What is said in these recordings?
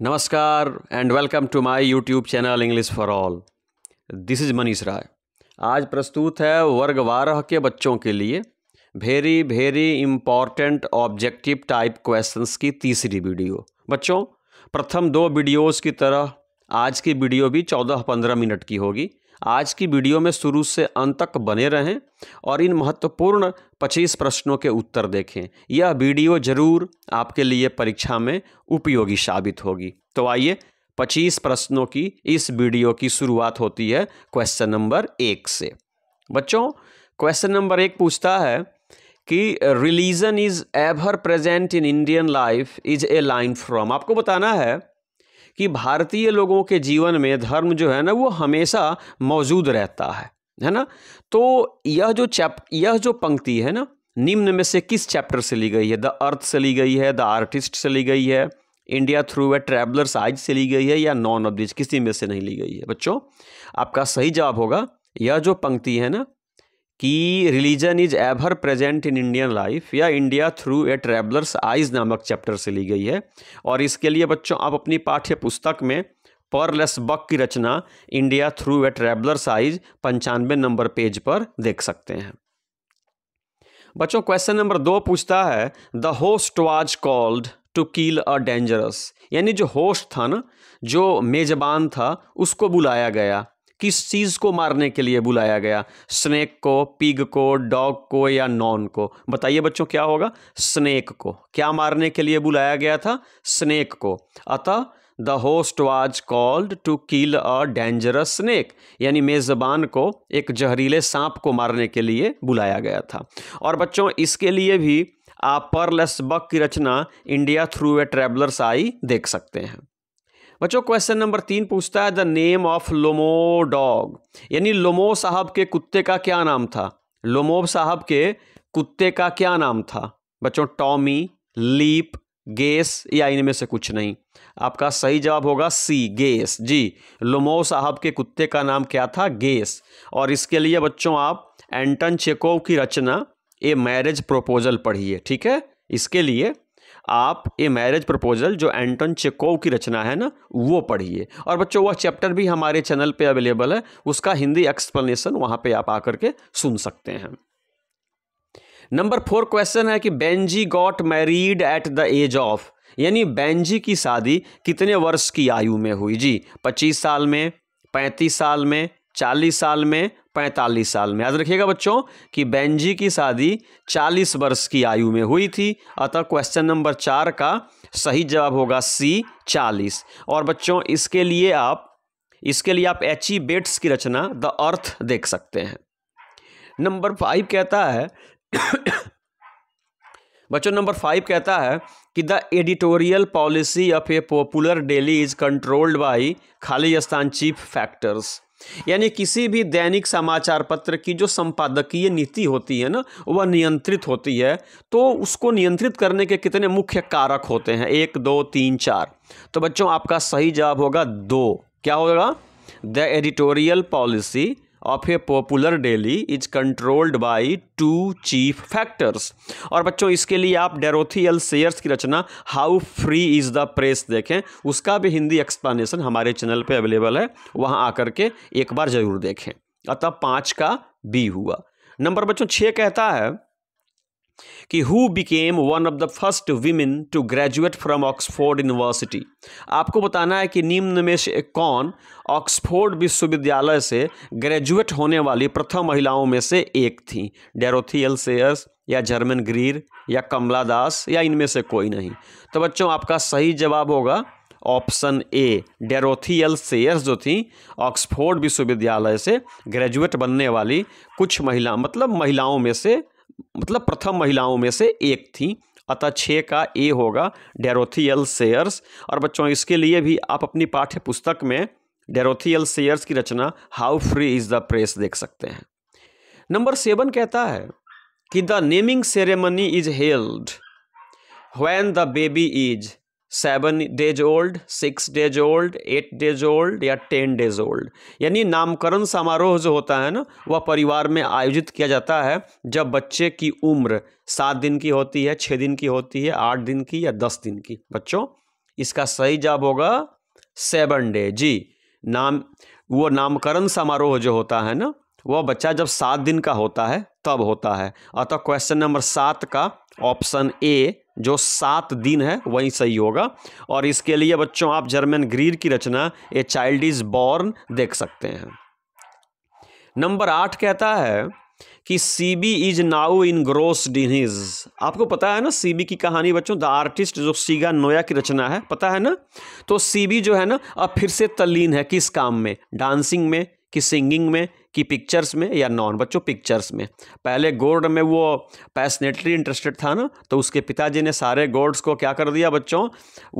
नमस्कार and welcome to my YouTube channel English for all this is Manish Rai आज प्रस्तुत है वर्ग बारह के बच्चों के लिए very very important objective type questions की तीसरी वीडियो बच्चों प्रथम दो वीडियोस की तरह आज की वीडियो भी चौदह पंद्रह मिनट की होगी आज की वीडियो में शुरू से अंत तक बने रहें और इन महत्वपूर्ण 25 प्रश्नों के उत्तर देखें यह वीडियो जरूर आपके लिए परीक्षा में उपयोगी साबित होगी तो आइए 25 प्रश्नों की इस वीडियो की शुरुआत होती है क्वेश्चन नंबर एक से बच्चों क्वेश्चन नंबर एक पूछता है कि religion is ever present in Indian life is a line from आपको बताना है कि भारतीय लोगों के जीवन में धर्म जो है ना वो हमेशा मौजूद रहता है है ना तो यह जो चैप यह जो पंक्ति है ना निम्न में से किस चैप्टर से ली गई है द अर्थ से ली गई है द आर्टिस्ट से ली गई है इंडिया थ्रू ए ट्रैवलर्स आज से ली गई है या नॉन ऑफ किसी में से नहीं ली गई है बच्चों आपका सही जवाब होगा यह जो पंक्ति है ना कि religion is ever present in Indian life या India through a traveller's eyes नामक चैप्टर से ली गई है और इसके लिए बच्चों आप अपनी पाठ्य पुस्तक में पर्लेस बक की रचना India through a traveller's eyes पंचानवे नंबर पेज पर देख सकते हैं बच्चों क्वेश्चन नंबर दो पूछता है the host was called to kill a dangerous यानी जो होस्ट था ना जो मेजबान था उसको बुलाया गया किस चीज़ को मारने के लिए बुलाया गया स्नेक को पिग को डॉग को या नॉन को बताइए बच्चों क्या होगा स्नेक को क्या मारने के लिए बुलाया गया था स्नेक को अतः the host was called to kill a dangerous snake यानी मेज़बान को एक जहरीले सांप को मारने के लिए बुलाया गया था और बच्चों इसके लिए भी आप पर्लस बक की रचना India through a traveller's eye देख सकते हैं बच्चों क्वेश्चन नंबर तीन पूछता है the name of Lomo dog यानी लोमो साहब के कुत्ते का क्या नाम था लोमो साहब के कुत्ते का क्या नाम था बच्चों टॉमी लीप गेस या इनमें से कुछ नहीं आपका सही जवाब होगा सी गेस जी लोमो साहब के कुत्ते का नाम क्या था गेस और इसके लिए बच्चों आप एंटन चेकोव की रचना ए मैरिज प्रपोजल पढ़िए ठीक है इसके लिए आप ये मैरिज प्रपोजल जो एंटन चेकोव की रचना है ना वो पढ़िए और बच्चों वह चैप्टर भी हमारे चैनल पे अवेलेबल है उसका हिंदी एक्सप्लेनेशन वहाँ पे आप आकर के सुन सकते हैं नंबर फोर क्वेश्चन है कि Benjy got married at the age of यानी बेंजी की शादी कितने वर्ष की आयु में हुई जी पच्चीस साल में पैंतीस साल में चालीस साल में पैंतालीस साल में याद रखिएगा बच्चों कि बेंजी की शादी चालीस वर्ष की आयु में हुई थी अतः क्वेश्चन नंबर चार का सही जवाब होगा सी चालीस और बच्चों इसके लिए आप इसके लिए आप एच ई बेट्स की रचना द अर्थ देख सकते हैं नंबर फाइव कहता है बच्चों नंबर फाइव कहता है कि the editorial policy of a popular daily is controlled by खाली स्थान चीफ फैक्टर्स यानी किसी भी दैनिक समाचार पत्र की जो संपादकीय नीति होती है ना वह नियंत्रित होती है तो उसको नियंत्रित करने के कितने मुख्य कारक होते हैं एक दो तीन चार तो बच्चों आपका सही जवाब होगा दो क्या होगा the editorial policy of a popular daily is controlled by two chief factors और बच्चों इसके लिए आप डेरोथी एल सेयर्स की रचना how free is the press देखें उसका भी हिंदी एक्सप्लेनेशन हमारे चैनल पे अवेलेबल है वहाँ आकर के एक बार ज़रूर देखें अतः पाँच का बी हुआ नंबर बच्चों छः कहता है कि who became one of the first women to graduate from Oxford University आपको बताना है कि निम्न में से कौन ऑक्सफोर्ड विश्वविद्यालय से ग्रेजुएट होने वाली प्रथम महिलाओं में से एक थी डेरोथी एल सेयर्स या जर्मन ग्रीर या कमला दास या इनमें से कोई नहीं तो बच्चों आपका सही जवाब होगा option A Dorothy L Sayers जो थी ऑक्सफोर्ड विश्वविद्यालय से ग्रेजुएट बनने वाली कुछ महिला मतलब महिलाओं में से मतलब प्रथम महिलाओं में से एक थी अतः छः का ए होगा डेरोथियल सेयर्स और बच्चों इसके लिए भी आप अपनी पाठ्य पुस्तक में डेरोथियल सेयर्स की रचना how free is the press देख सकते हैं नंबर सेवन कहता है कि the naming ceremony is held when the baby is seven days old six days old eight days old या टेन डेज ओल्ड यानी नामकरण समारोह जो होता है ना वह परिवार में आयोजित किया जाता है जब बच्चे की उम्र सात दिन की होती है छः दिन की होती है आठ दिन की या दस दिन की बच्चों इसका सही जवाब होगा सेवन डे जी नाम वो नामकरण समारोह जो होता है ना वह बच्चा जब सात दिन का होता है तब होता है अतः क्वेश्चन नंबर सात का ऑप्शन ए जो सात दिन है वही सही होगा और इसके लिए बच्चों आप जर्मन ग्रीर की रचना ए चाइल्ड इज बॉर्न देख सकते हैं नंबर आठ कहता है कि सीबी इज नाउ इन ग्रोस डिनिज आपको पता है ना सीबी की कहानी बच्चों द आर्टिस्ट जो सीगा नोया की रचना है पता है ना तो सीबी जो है ना अब फिर से तल्लीन है किस काम में डांसिंग में कि सिंगिंग में कि पिक्चर्स में या नॉन बच्चों पिक्चर्स में पहले गोर्ड में वो पैसनेटली इंटरेस्टेड था ना तो उसके पिताजी ने सारे गोर्ड्स को क्या कर दिया बच्चों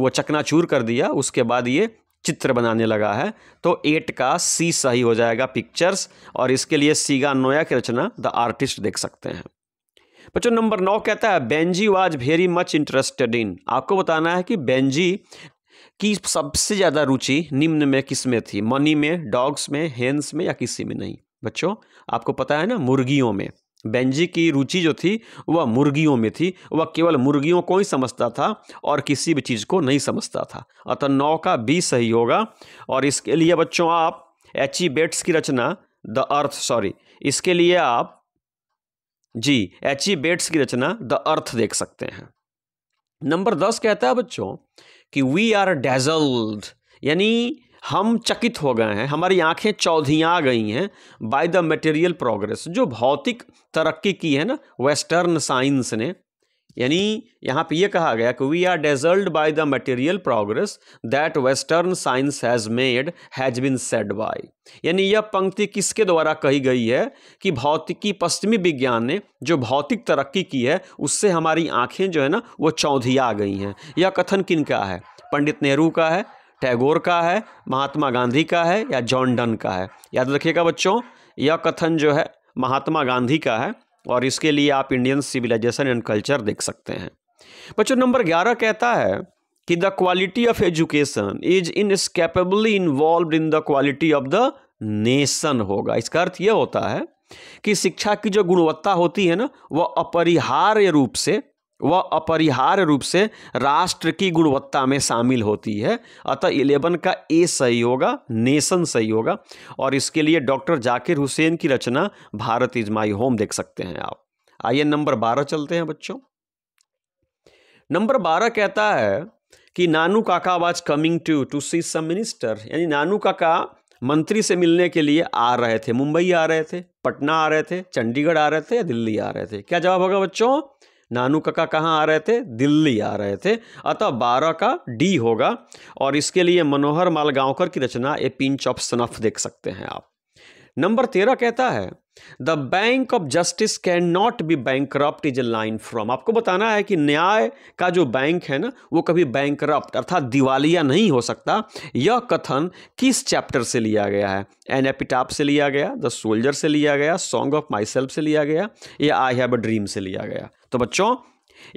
वो चकनाचूर कर दिया उसके बाद ये चित्र बनाने लगा है तो एट का सी सही हो जाएगा पिक्चर्स और इसके लिए सीगा नोया की रचना द आर्टिस्ट देख सकते हैं बच्चों नंबर नौ कहता है Benjy was very much interested in आपको बताना है कि बेंजी कि सबसे ज़्यादा रुचि निम्न में किस में थी मनी में डॉग्स में हेंस में या किसी में नहीं बच्चों आपको पता है ना मुर्गियों में बेंजी की रुचि जो थी वह मुर्गियों में थी वह केवल मुर्गियों को ही समझता था और किसी भी चीज़ को नहीं समझता था अतः नौ का बी सही होगा और इसके लिए बच्चों आप एच ई बेट्स की रचना द अर्थ सॉरी इसके लिए आप जी एच ई बेट्स की रचना द अर्थ देख सकते हैं नंबर दस कहता है बच्चों कि वी आर डेजल्ड यानी हम चकित हो गए हैं हमारी आंखें चौधियाँ आ गई हैं बाय द मटेरियल प्रोग्रेस जो भौतिक तरक्की की है ना वेस्टर्न साइंस ने यानी यहाँ पे ये कहा गया कि we are dazzled by the material progress that western science has made has been said by यानी यह पंक्ति किसके द्वारा कही गई है कि भौतिकी पश्चिमी विज्ञान ने जो भौतिक तरक्की की है उससे हमारी आंखें जो है ना वो आ गई हैं यह कथन किन का है पंडित नेहरू का है टैगोर का है महात्मा गांधी का है या जॉन डन का है याद रखिएगा बच्चों यह कथन जो है महात्मा गांधी का है और इसके लिए आप इंडियन सिविलाइजेशन एंड कल्चर देख सकते हैं बच्चों नंबर ग्यारह कहता है कि the quality of education is inescapably involve in the quality of the nation होगा इसका अर्थ यह होता है कि शिक्षा की जो गुणवत्ता होती है ना वह अपरिहार्य रूप से वह अपरिहार्य रूप से राष्ट्र की गुणवत्ता में शामिल होती है अतः इलेवन का ए सही होगा नेशन सही होगा और इसके लिए डॉक्टर जाकिर हुसैन की रचना भारत इज माई होम देख सकते हैं आप आइए नंबर बारह चलते हैं बच्चों नंबर बारह कहता है कि Nanu Kaka was coming to to see some minister यानी नानू काका मंत्री से मिलने के लिए आ रहे थे मुंबई आ रहे थे पटना आ रहे थे चंडीगढ़ आ रहे थे या दिल्ली आ रहे थे क्या जवाब होगा बच्चों नानू काका कहाँ आ रहे थे दिल्ली आ रहे थे अतः बारह का डी होगा और इसके लिए मनोहर मालगांवकर की रचना ए पिंच ऑफ स्नफ देख सकते हैं आप नंबर तेरह कहता है the bank of justice can not be bank corrupt is a line from आपको बताना है कि न्याय का जो बैंक है ना वो कभी बैंक करप्ट अर्थात दिवालिया नहीं हो सकता यह कथन किस चैप्टर से लिया गया है एन एपिटाप से लिया गया द सोल्जर से लिया गया सॉन्ग ऑफ माई सेल्फ से लिया गया या आई हैव अ ड्रीम से लिया गया तो बच्चों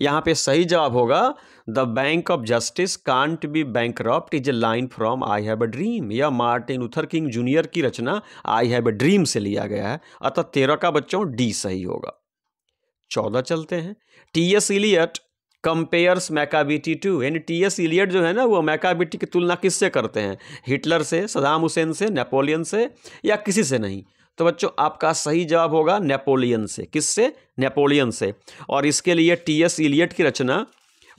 यहाँ पे सही जवाब होगा the bank of justice can't be bank is a line from I have a dream या मार्टिन उथर किंग जूनियर की रचना आई हैव अ ड्रीम से लिया गया है अतः तेरह का बच्चों डी सही होगा चौदह चलते हैं T S Eliot compares Macavity to यानी टी एस इलियट जो है ना वो मैकाबिटी की तुलना किससे करते हैं हिटलर से सदाम हुसैन से नेपोलियन से या किसी से नहीं तो बच्चों आपका सही जवाब होगा नेपोलियन से किससे नेपोलियन से और इसके लिए टी एस इलियट की रचना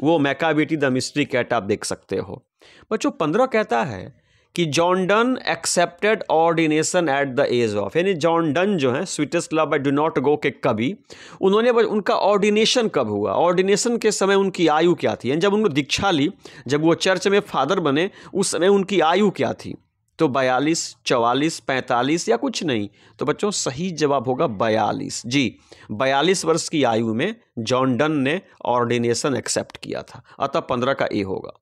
वो मैकाबिटी द मिस्ट्री कैट आप देख सकते हो बच्चों पंद्रह कहता है कि Donne accepted ordination at the age of यानी जॉन डन जो है sweetest love I do not go के कभी उन्होंने उनका ऑर्डिनेशन कब हुआ ऑर्डिनेशन के समय उनकी आयु क्या थी जब उनको दीक्षा ली जब वो चर्च में फादर बने उस समय उनकी आयु क्या थी तो बयालीस चवालीस पैंतालीस या कुछ नहीं तो बच्चों सही जवाब होगा बयालीस जी बयालीस वर्ष की आयु में जॉन डन ने ऑर्डिनेशन एक्सेप्ट किया था अतः पंद्रह का ए होगा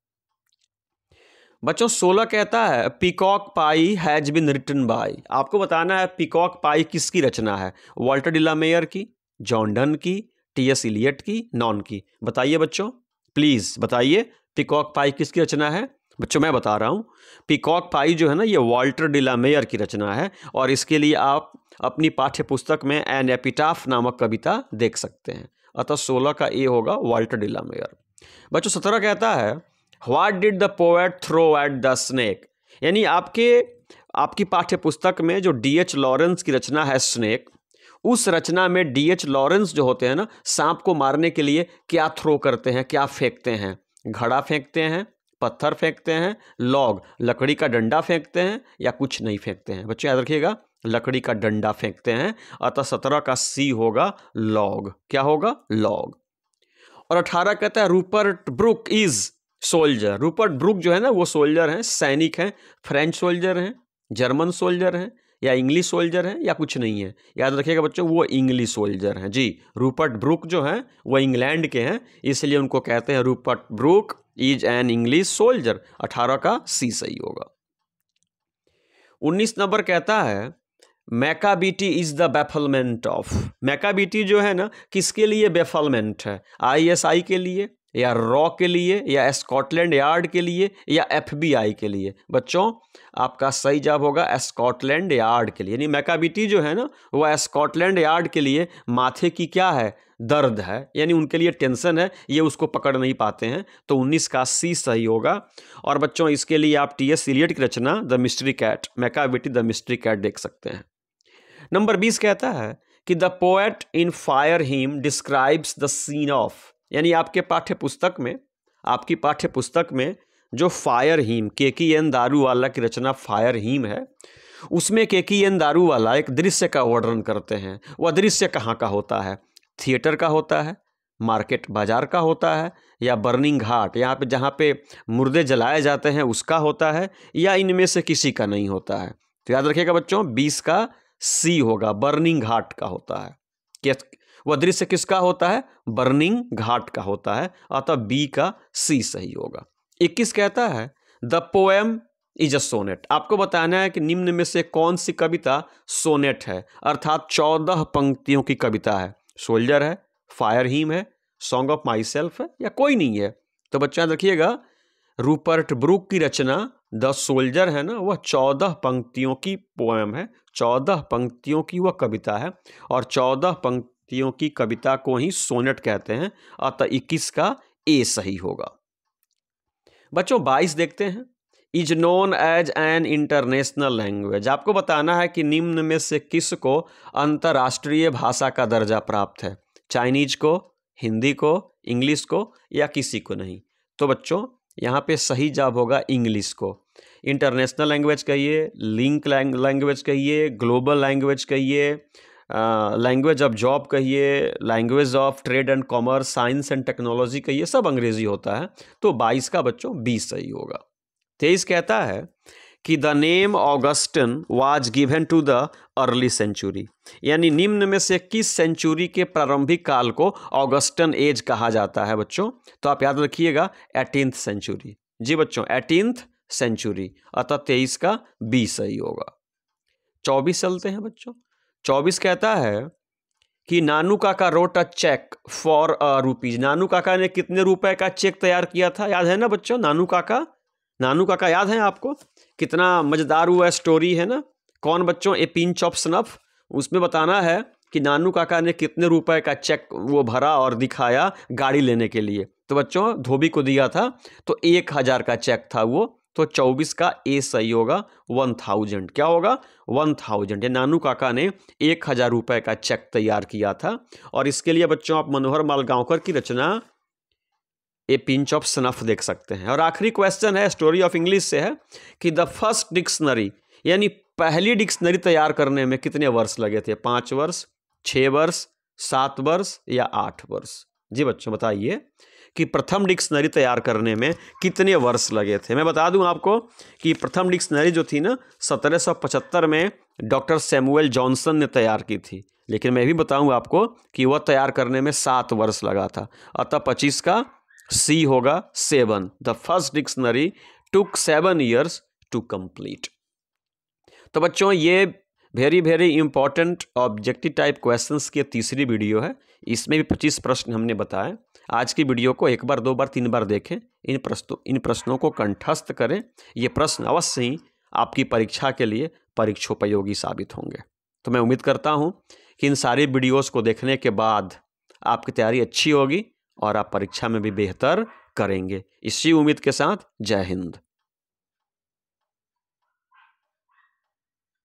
बच्चों सोलह कहता है peacock pie has been written by आपको बताना है पिकॉक पाई किसकी रचना है वॉल्टर डिला मेयर की जॉन डन की टी एस इलियट की नॉन की बताइए बच्चों प्लीज़ बताइए पिकॉक पाई किसकी रचना है बच्चों मैं बता रहा हूँ पीकॉक पाई जो है ना ये वाल्टर डिला मेयर की रचना है और इसके लिए आप अपनी पाठ्य पुस्तक में एन एपिटाफ नामक कविता देख सकते हैं अतः सोलह का ए होगा वाल्टर डिला मेयर बच्चों सत्रह कहता है what did the poet throw at the snake यानी आपके आपकी पाठ्य पुस्तक में जो डी एच लॉरेंस की रचना है स्नेक उस रचना में डी एच लॉरेंस जो होते हैं ना सांप को मारने के लिए क्या थ्रो करते हैं क्या फेंकते हैं घड़ा फेंकते हैं पत्थर फेंकते हैं लॉग लकड़ी का डंडा फेंकते हैं या कुछ नहीं फेंकते हैं बच्चे याद रखिएगा लकड़ी का डंडा फेंकते हैं अतः सत्रह का सी होगा लॉग क्या होगा लॉग और अठारह कहता है Rupert Brooke is soldier Rupert Brooke जो है ना वो सोल्जर हैं सैनिक हैं फ्रेंच सोल्जर हैं जर्मन सोल्जर हैं या इंग्लिश सोल्जर हैं या कुछ नहीं है याद रखिएगा बच्चों वो इंग्लिश सोल्जर हैं जी रूपर्ट ब्रुक जो हैं वो इंग्लैंड के हैं इसलिए उनको कहते हैं Rupert Brooke is an English soldier अठारह का सी सही होगा उन्नीस नंबर कहता है Macavity is the bafflement of Macavity जो है ना किसके लिए बेफलमेंट है आईएसआई के लिए या रॉ के लिए या स्कॉटलैंड यार्ड के लिए या एफबीआई के लिए बच्चों आपका सही जवाब होगा स्कॉटलैंड यार्ड के लिए यानी मैकाबिटी जो है ना वह स्कॉटलैंड यार्ड के लिए माथे की क्या है दर्द है यानी उनके लिए टेंशन है ये उसको पकड़ नहीं पाते हैं तो उन्नीस का सी सही होगा और बच्चों इसके लिए आप टी एस इलियट की रचना the mystery cat Macavity the mystery cat देख सकते हैं नंबर बीस कहता है कि the poet in Fire Hymn describes the scene of यानी आपके पाठ्य पुस्तक में आपकी पाठ्य पुस्तक में जो फायर हीम के की एन दारू वाला की रचना फायर हीम है उसमें के की एन दारू वाला एक दृश्य का वर्णन करते हैं वह दृश्य कहाँ का होता है थिएटर का होता है मार्केट बाज़ार का होता है या बर्निंग घाट यहाँ पे जहाँ पे मुर्दे जलाए जाते हैं उसका होता है या इनमें से किसी का नहीं होता है तो याद रखिएगा बच्चों बीस का सी होगा बर्निंग घाट का होता है वह दृश्य किसका होता है बर्निंग घाट का होता है अतः बी का सी सही होगा इक्कीस कहता है the poem is a sonnet आपको बताना है कि निम्न में से कौन सी कविता सोनेट है अर्थात चौदह पंक्तियों की कविता है सोल्जर है फायर हीम है सॉन्ग ऑफ माई सेल्फ है या कोई नहीं है तो बच्चा देखिएगा रूपर्ट ब्रूक की रचना द सोल्जर है ना वह चौदह पंक्तियों की पोएम है चौदह पंक्तियों की वह कविता है और चौदह पंक्तियों की कविता को ही सोनेट कहते हैं अतः इक्कीस का ए सही होगा बच्चों बाईस देखते हैं is known as an international language आपको बताना है कि निम्न में से किस को अंतर्राष्ट्रीय भाषा का दर्जा प्राप्त है चाइनीज को हिंदी को इंग्लिश को या किसी को नहीं तो बच्चों यहाँ पे सही जवाब होगा इंग्लिश को इंटरनेशनल लैंग्वेज कहिए लिंक लैंग्वेज कहिए ग्लोबल लैंग्वेज कहिए लैंग्वेज ऑफ जॉब कहिए language of trade and commerce science and technology कहिए सब अंग्रेजी होता है तो 22 का बच्चों 20 सही होगा तेईस कहता है कि the name Augustan was given to the early century यानी निम्न में से किस सेंचुरी के प्रारंभिक काल को ऑगस्टन एज कहा जाता है बच्चों तो आप याद रखिएगा एटींथ सेंचुरी जी बच्चों एटींथ सेंचुरी अतः तेईस का बी सही होगा चौबीस चलते हैं बच्चों चौबीस कहता है कि Nanu Kaka wrote a cheque for a rupees Nanu Kaka ने कितने रुपए का चेक तैयार किया था याद है ना बच्चों नानू काका नानू काका याद है आपको कितना मज़ेदार हुआ स्टोरी है ना कौन बच्चों ए पिंच ऑफ स्नफ उसमें बताना है कि नानू काका ने कितने रुपए का चेक वो भरा और दिखाया गाड़ी लेने के लिए तो बच्चों धोबी को दिया था तो एक हज़ार का चेक था वो तो चौबीस का ए सही होगा वन थाउजेंड क्या होगा वन थाउजेंड ये नानू काका ने एक हज़ार रुपये का चेक तैयार किया था और इसके लिए बच्चों आप मनोहर मालगांवकर की रचना ए पिंच ऑफ स्नफ देख सकते हैं और आखिरी क्वेश्चन है स्टोरी ऑफ इंग्लिश से है कि द फर्स्ट डिक्शनरी यानी पहली डिक्शनरी तैयार करने में कितने वर्ष लगे थे पाँच वर्ष छः वर्ष सात वर्ष या आठ वर्ष जी बच्चों बताइए कि प्रथम डिक्शनरी तैयार करने में कितने वर्ष लगे थे मैं बता दूं आपको कि प्रथम डिक्शनरी जो थी ना सत्रह में डॉक्टर सैमुअल जॉनसन ने तैयार की थी लेकिन मैं भी बताऊं आपको कि वह तैयार करने में सात वर्ष लगा था अतः पच्चीस का सी होगा seven the first dictionary took seven years to complete तो बच्चों ये very very important objective type questions की तीसरी वीडियो है इसमें भी पच्चीस प्रश्न हमने बताए आज की वीडियो को एक बार दो बार तीन बार देखें इन प्रश्नों इन प्रश्नों को कंठस्थ करें ये प्रश्न अवश्य ही आपकी परीक्षा के लिए परीक्षोपयोगी साबित होंगे तो मैं उम्मीद करता हूँ कि इन सारी वीडियोस को देखने के बाद आपकी तैयारी अच्छी होगी और आप परीक्षा में भी बेहतर करेंगे इसी उम्मीद के साथ जय हिंद